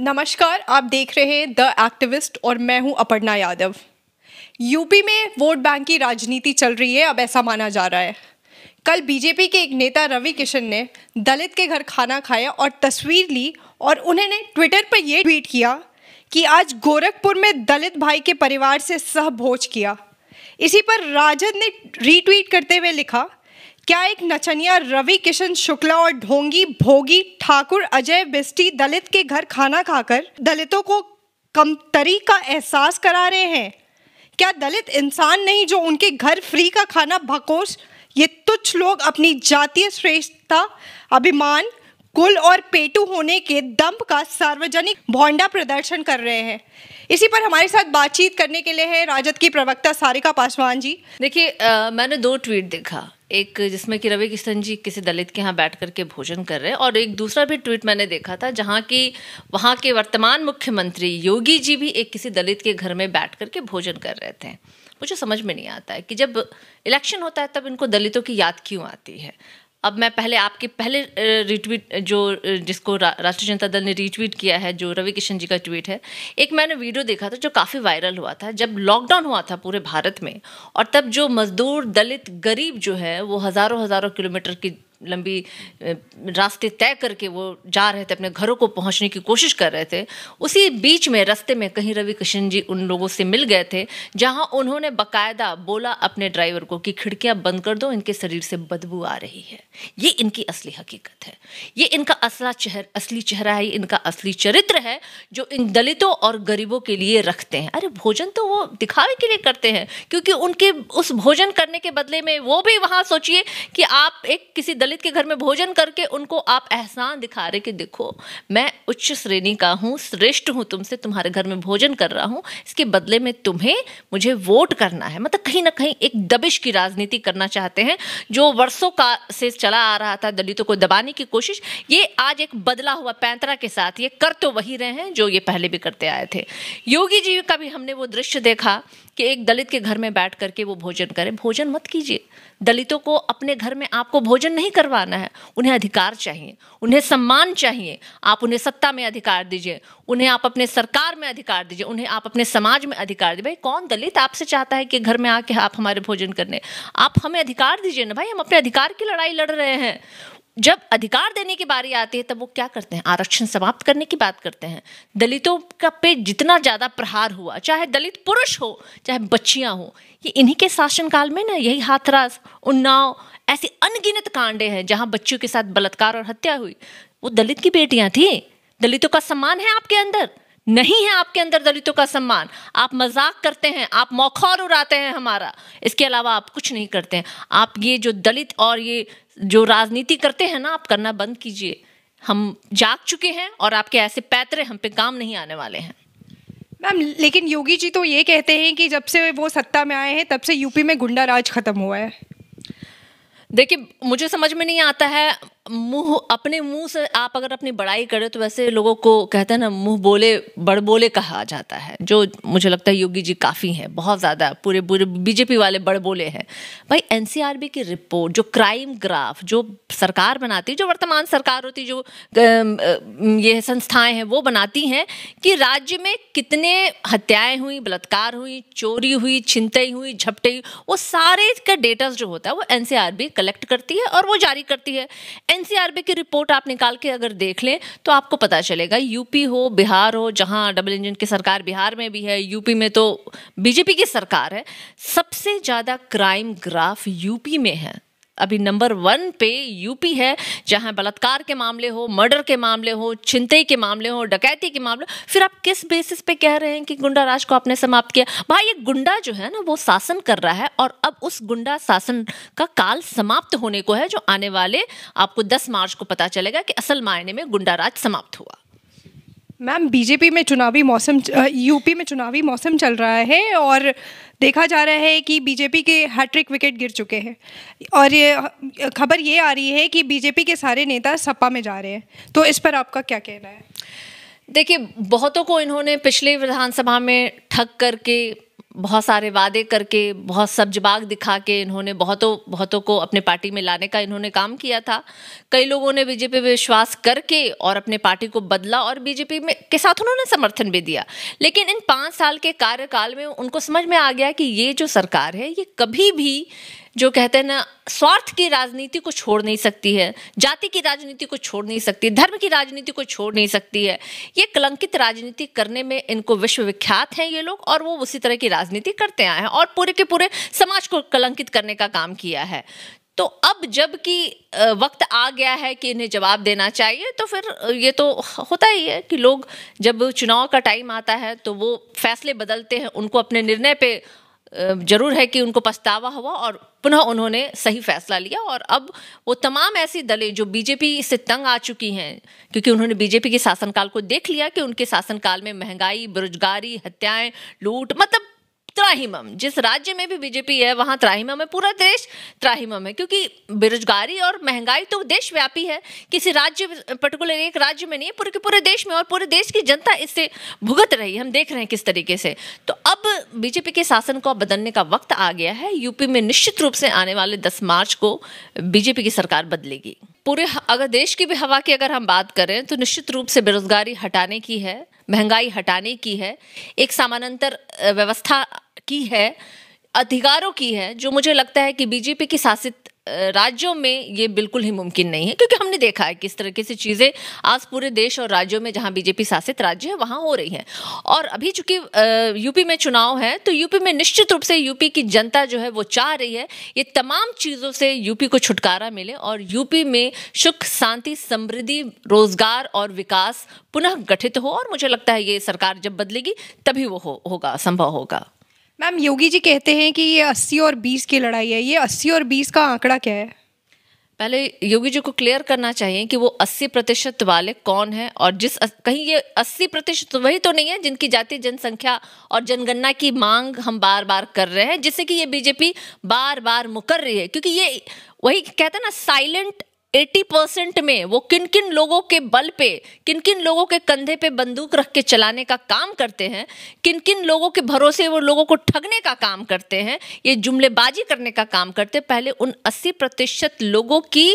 नमस्कार आप देख रहे हैं द एक्टिविस्ट और मैं हूं अपर्णा यादव यूपी में वोट बैंक की राजनीति चल रही है अब ऐसा माना जा रहा है कल बीजेपी के एक नेता रवि किशन ने दलित के घर खाना खाया और तस्वीर ली और उन्होंने ट्विटर पर यह ट्वीट किया कि आज गोरखपुर में दलित भाई के परिवार से सहभोज किया इसी पर राजद ने रीट्वीट करते हुए लिखा क्या एक नचनिया रवि किशन शुक्ला और ढोंगी भोगी ठाकुर अजय बिस्टी दलित के घर खाना खाकर दलितों को कमतरी का एहसास करा रहे हैं क्या दलित इंसान नहीं जो उनके घर फ्री का खाना भकोश ये तुच्छ लोग अपनी जातीय श्रेष्ठता अभिमान कुल और पेटू होने के दम का सार्वजनिक भोंडा प्रदर्शन कर रहे हैं इसी पर हमारे साथ बातचीत करने के लिए है राजद की प्रवक्ता सारिका पासवान जी देखिए मैंने दो ट्वीट देखा एक जिसमें कि रवि किशन जी किसी दलित के यहाँ बैठ करके भोजन कर रहे हैं और एक दूसरा भी ट्वीट मैंने देखा था जहाँ की वहाँ के वर्तमान मुख्यमंत्री योगी जी भी एक किसी दलित के घर में बैठ करके भोजन कर रहे थे मुझे समझ में नहीं आता है कि जब इलेक्शन होता है तब इनको दलितों की याद क्यों आती है अब मैं पहले आपके पहले रिट्वीट जो जिसको रा, राष्ट्रीय जनता दल ने रिट्वीट किया है जो रवि किशन जी का ट्वीट है एक मैंने वीडियो देखा था जो काफ़ी वायरल हुआ था जब लॉकडाउन हुआ था पूरे भारत में और तब जो मजदूर दलित गरीब जो है वो हज़ारों हज़ारों किलोमीटर की लंबी रास्ते तय करके वो जा रहे थे अपने घरों को पहुंचने की कोशिश कर रहे थे उसी बीच में रास्ते में कहीं रवि किशन जी उन लोगों से मिल गए थे जहां उन्होंने बकायदा बोला अपने ड्राइवर को कि खिड़कियां बंद कर दो इनके शरीर से बदबू आ रही है ये इनकी असली हकीकत है ये इनका असला चेहर असली चेहरा है इनका असली चरित्र है जो इन दलितों और गरीबों के लिए रखते हैं अरे भोजन तो वो दिखावे के लिए करते हैं क्योंकि उनके उस भोजन करने के बदले में वो भी वहां सोचिए कि आप एक किसी दलित दलित के घर में भोजन करके उनको आप एहसान दिखा रहे कि देखो मैं उच्च श्रेणी का हूँ श्रेष्ठ हूँ तुमसे तुम्हारे घर में भोजन कर रहा हूँ इसके बदले में तुम्हें मुझे वोट करना है मतलब कहीं ना कहीं एक दबिश की राजनीति करना चाहते हैं जो वर्षों का से चला आ रहा था दलितों को दबाने की कोशिश ये आज एक बदला हुआ पैंतरा के साथ ये कर तो वही रहे हैं जो ये पहले भी करते आए थे योगी जी का भी हमने वो दृश्य देखा कि एक दलित के घर में बैठ करके वो भोजन करें भोजन मत कीजिए दलितों को अपने घर में आपको भोजन नहीं करवाना है उन्हें अधिकार चाहिए उन्हें सम्मान चाहिए आप उन्हें सत्ता में अधिकार दीजिए उन्हें आप अपने सरकार में अधिकार दीजिए उन्हें आप अपने समाज में अधिकार दीजिए भाई कौन दलित आपसे चाहता है कि घर में आके आप हमारे भोजन करने आप हमें अधिकार दीजिए ना भाई हम अपने अधिकार की लड़ाई लड़ रहे हैं जब अधिकार देने की बारी आती है तब वो क्या करते हैं आरक्षण समाप्त करने की बात करते हैं दलितों का पे जितना ज़्यादा प्रहार हुआ चाहे दलित पुरुष हो चाहे बच्चियां हो ये इन्हीं के शासनकाल में ना यही हाथरस उन्नाव ऐसे अनगिनत कांडे हैं जहां बच्चियों के साथ बलात्कार और हत्या हुई वो दलित की बेटियां थी दलितों का सम्मान है आपके अंदर नहीं है आपके अंदर दलितों का सम्मान आप मजाक करते हैं आप मौखौर उड़ाते हैं हमारा इसके अलावा आप कुछ नहीं करते हैं आप ये जो दलित और ये जो राजनीति करते हैं ना आप करना बंद कीजिए हम जाग चुके हैं और आपके ऐसे पैतरे हम पे काम नहीं आने वाले हैं मैम लेकिन योगी जी तो ये कहते हैं कि जब से वो सत्ता में आए हैं तब से यूपी में गुंडा राज खत्म हुआ है देखिए मुझे समझ में नहीं आता है मुंह अपने मुंह से आप अगर अपनी बड़ाई करें तो वैसे लोगों को कहते हैं ना मुंह बोले बड़ बोले कहा जाता है जो मुझे लगता है योगी जी काफ़ी हैं बहुत ज़्यादा पूरे पूरे बीजेपी वाले बड़ बोले हैं भाई एनसीआरबी की रिपोर्ट जो क्राइम ग्राफ जो सरकार बनाती जो वर्तमान सरकार होती जो ये संस्थाएं हैं वो बनाती हैं कि राज्य में कितने हत्याएं हुई बलात्कार हुई चोरी हुई छिंतई हुई झपटई वो सारे का डेटा जो होता है वो एन कलेक्ट करती है और वो जारी करती है एनसीआरबी की रिपोर्ट आप निकाल के अगर देख लें तो आपको पता चलेगा यूपी हो बिहार हो जहां डबल इंजन की सरकार बिहार में भी है यूपी में तो बीजेपी की सरकार है सबसे ज़्यादा क्राइम ग्राफ यूपी में है अभी नंबर वन पे यूपी है जहां बलात्कार के मामले हो मर्डर के मामले हो छिनते के मामले हो डकैती के मामले फिर आप किस बेसिस पे कह रहे हैं कि गुंडा राज को आपने समाप्त किया भाई ये गुंडा जो है ना वो शासन कर रहा है और अब उस गुंडा शासन का काल समाप्त होने को है जो आने वाले आपको दस मार्च को पता चलेगा कि असल मायने में गुंडा राज समाप्त हुआ मैम बीजेपी में चुनावी मौसम यूपी में चुनावी मौसम चल रहा है और देखा जा रहा है कि बीजेपी के हैट्रिक विकेट गिर चुके हैं और ये खबर ये आ रही है कि बीजेपी के सारे नेता सपा में जा रहे हैं तो इस पर आपका क्या कहना है देखिए बहुतों को इन्होंने पिछले विधानसभा में ठग करके बहुत सारे वादे करके बहुत सब्जबाग दिखा के इन्होंने बहुतों बहुतों को अपने पार्टी में लाने का इन्होंने काम किया था कई लोगों ने बीजेपी पर विश्वास करके और अपने पार्टी को बदला और बीजेपी में के साथ उन्होंने समर्थन भी दिया लेकिन इन पाँच साल के कार्यकाल में उनको समझ में आ गया कि ये जो सरकार है ये कभी भी जो कहते हैं ना स्वार्थ की राजनीति को छोड़ नहीं सकती है जाति की राजनीति को छोड़ नहीं सकती धर्म की राजनीति को छोड़ नहीं सकती है ये कलंकित राजनीति करने में इनको विश्वविख्यात हैं ये लोग और वो उसी तरह की राजनीति करते आए हैं और पूरे के पूरे समाज को कलंकित करने का काम किया है तो अब जबकि वक्त आ गया है कि इन्हें जवाब देना चाहिए तो फिर ये तो होता ही है कि लोग जब चुनाव का टाइम आता है तो वो फैसले बदलते हैं उनको अपने निर्णय पे जरूर है कि उनको पछतावा हुआ और पुनः उन्होंने सही फैसला लिया और अब वो तमाम ऐसी दलें जो बीजेपी से तंग आ चुकी हैं क्योंकि उन्होंने बीजेपी के शासनकाल को देख लिया कि उनके शासनकाल में महंगाई बेरोजगारी हत्याएं लूट मतलब त्राहिमम जिस राज्य में भी बीजेपी है वहां त्राहिमम है पूरा देश त्राहिमम है क्योंकि बेरोजगारी और महंगाई तो देशव्यापी है किसी राज्य पर्टिकुलर एक राज्य में नहीं पूरे पूरे देश में और पूरे देश की जनता इससे भुगत रही हम देख रहे हैं किस तरीके से तो अब बीजेपी के शासन को बदलने का वक्त आ गया है यूपी में निश्चित रूप से आने वाले दस मार्च को बीजेपी की सरकार बदलेगी पूरे अगर देश की भी हवा की अगर हम बात करें तो निश्चित रूप से बेरोजगारी हटाने की है महंगाई हटाने की है एक समानांतर व्यवस्था की है अधिकारों की है जो मुझे लगता है कि बीजेपी की शासित राज्यों में ये बिल्कुल ही मुमकिन नहीं है क्योंकि हमने देखा है किस तरीके से चीज़ें आज पूरे देश और राज्यों में जहां बीजेपी शासित राज्य है वहां हो रही हैं और अभी चूंकि यूपी में चुनाव है तो यूपी में निश्चित रूप से यूपी की जनता जो है वो चाह रही है ये तमाम चीज़ों से यूपी को छुटकारा मिले और यूपी में सुख शांति समृद्धि रोजगार और विकास पुनः गठित हो और मुझे लगता है ये सरकार जब बदलेगी तभी वो हो, होगा संभव होगा मैम योगी जी कहते हैं कि ये अस्सी और बीस की लड़ाई है ये अस्सी और बीस का आंकड़ा क्या है पहले योगी जी को क्लियर करना चाहिए कि वो 80 प्रतिशत वाले कौन है और जिस कहीं ये 80 प्रतिशत वही तो नहीं है जिनकी जाति जनसंख्या और जनगणना की मांग हम बार बार कर रहे हैं जिससे कि ये बीजेपी बार बार मुकर रही है क्योंकि ये वही कहते हैं ना साइलेंट 80 परसेंट में वो किन किन लोगों के बल पे किन किन लोगों के कंधे पे बंदूक रख के चलाने का काम करते हैं किन किन लोगों के भरोसे वो लोगों को ठगने का काम करते हैं ये जुमलेबाजी करने का काम करते हैं पहले उन 80 प्रतिशत लोगों की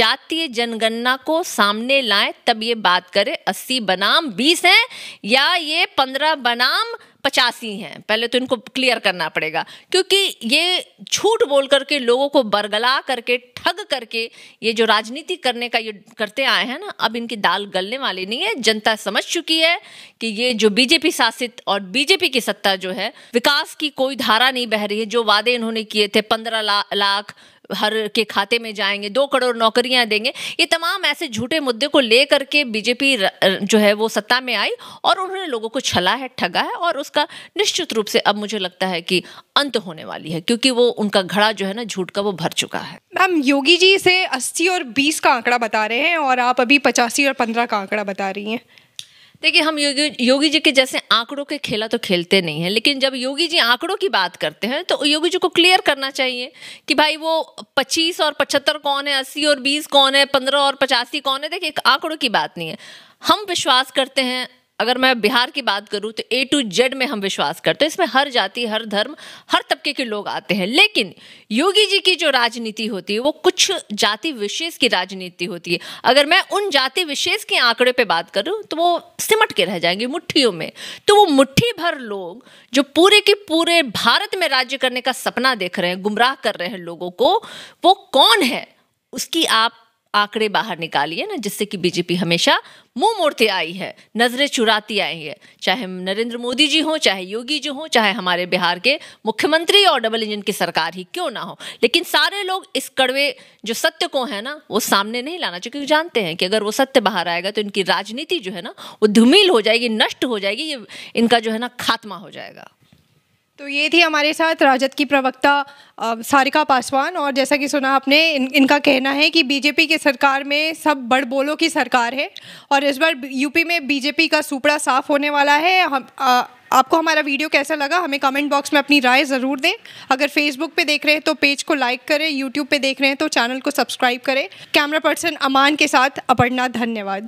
जातीय जनगणना को सामने लाएं तब ये बात करें 80 बनाम 20 हैं या ये 15 बनाम पचासी हैं पहले तो इनको क्लियर करना पड़ेगा क्योंकि ये झूठ बोल करके लोगों को बरगला करके ठग करके ये जो राजनीति करने का ये करते आए हैं ना अब इनकी दाल गलने वाली नहीं है जनता समझ चुकी है कि ये जो बीजेपी शासित और बीजेपी की सत्ता जो है विकास की कोई धारा नहीं बह रही है जो वादे इन्होंने किए थे पंद्रह लाख हर के खाते में जाएंगे दो करोड़ नौकरियां देंगे ये तमाम ऐसे झूठे मुद्दे को लेकर के बीजेपी जो है वो सत्ता में आई और उन्होंने लोगों को छला है ठगा है और उसका निश्चित रूप से अब मुझे लगता है कि अंत होने वाली है क्योंकि वो उनका घड़ा जो है ना झूठ का वो भर चुका है मैम योगी जी से अस्सी और बीस का आंकड़ा बता रहे हैं और आप अभी पचासी और पंद्रह का आंकड़ा बता रही हैं देखिए हम योगी योगी जी के जैसे आंकड़ों के खेला तो खेलते नहीं है लेकिन जब योगी जी आंकड़ों की बात करते हैं तो योगी जी को क्लियर करना चाहिए कि भाई वो पच्चीस और पचहत्तर कौन है अस्सी और बीस कौन है पंद्रह और पचासी कौन है देखिए आंकड़ों की बात नहीं है हम विश्वास करते हैं अगर मैं बिहार की बात करूँ तो ए टू जेड में हम विश्वास करते हैं इसमें हर जाति हर धर्म हर तबके के लोग आते हैं लेकिन योगी जी की जो राजनीति होती है वो कुछ जाति विशेष की राजनीति होती है अगर मैं उन जाति विशेष के आंकड़े पे बात करूं तो वो सिमट के रह जाएंगे मुठ्ठियों में तो वो मुठ्ठी भर लोग जो पूरे के पूरे भारत में राज्य करने का सपना देख रहे हैं गुमराह कर रहे हैं लोगों को वो कौन है उसकी आप आंकड़े बाहर निकालिए ना जिससे कि बीजेपी हमेशा मुंह मोड़ते आई है नजरें चुराती आई है चाहे नरेंद्र मोदी जी हों चाहे योगी जी हों चाहे हमारे बिहार के मुख्यमंत्री और डबल इंजन की सरकार ही क्यों ना हो लेकिन सारे लोग इस कड़वे जो सत्य को है ना वो सामने नहीं लाना चाहिए क्योंकि जानते हैं कि अगर वो सत्य बाहर आएगा तो इनकी राजनीति जो है ना वो धुमिल हो जाएगी नष्ट हो जाएगी ये इनका जो है ना खात्मा हो जाएगा तो ये थी हमारे साथ राजद की प्रवक्ता सारिका पासवान और जैसा कि सुना आपने इन, इनका कहना है कि बीजेपी की सरकार में सब बड़बोलों की सरकार है और इस बार यूपी में बीजेपी का सुपड़ा साफ होने वाला है हम आ, आपको हमारा वीडियो कैसा लगा हमें कमेंट बॉक्स में अपनी राय ज़रूर दें अगर फेसबुक पे देख रहे हैं तो पेज को लाइक करें यूट्यूब पे देख रहे हैं तो चैनल को सब्सक्राइब करें कैमरा पर्सन अमान के साथ अपर्णा धन्यवाद